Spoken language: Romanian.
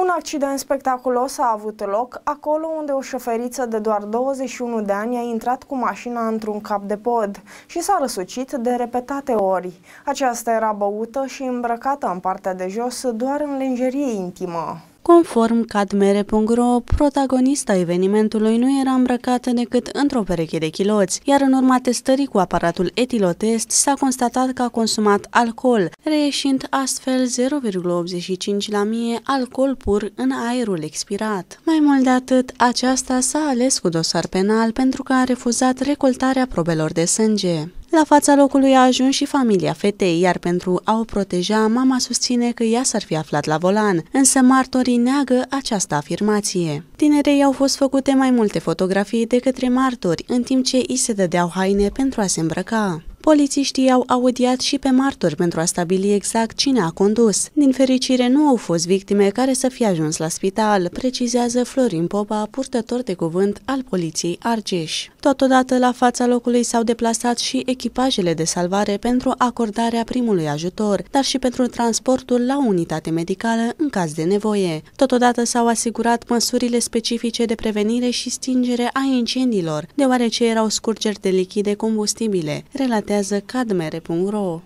Un accident spectaculos a avut loc acolo unde o șoferiță de doar 21 de ani a intrat cu mașina într-un cap de pod și s-a răsucit de repetate ori. Aceasta era băută și îmbrăcată în partea de jos doar în lingerie intimă. Conform cadmere.ro, protagonista evenimentului nu era îmbrăcată decât într-o pereche de chiloți, iar în urma testării cu aparatul etilotest s-a constatat că a consumat alcool, reieșind astfel 0,85 la mie alcool pur în aerul expirat. Mai mult de atât, aceasta s-a ales cu dosar penal pentru că a refuzat recoltarea probelor de sânge. La fața locului a ajuns și familia fetei, iar pentru a o proteja, mama susține că ea s-ar fi aflat la volan, însă martorii neagă această afirmație. Tinerei au fost făcute mai multe fotografii de către martori, în timp ce îi se dădeau haine pentru a se îmbrăca. Polițiștii au audiat și pe martori pentru a stabili exact cine a condus. Din fericire, nu au fost victime care să fie ajuns la spital, precizează Florin Popa, purtător de cuvânt al Poliției Argeș. Totodată, la fața locului s-au deplasat și echipajele de salvare pentru acordarea primului ajutor, dar și pentru transportul la unitate medicală în caz de nevoie. Totodată s-au asigurat măsurile specifice de prevenire și stingere a incendiilor, deoarece erau scurgeri de lichide combustibile, relatează vizitează cadmere.ro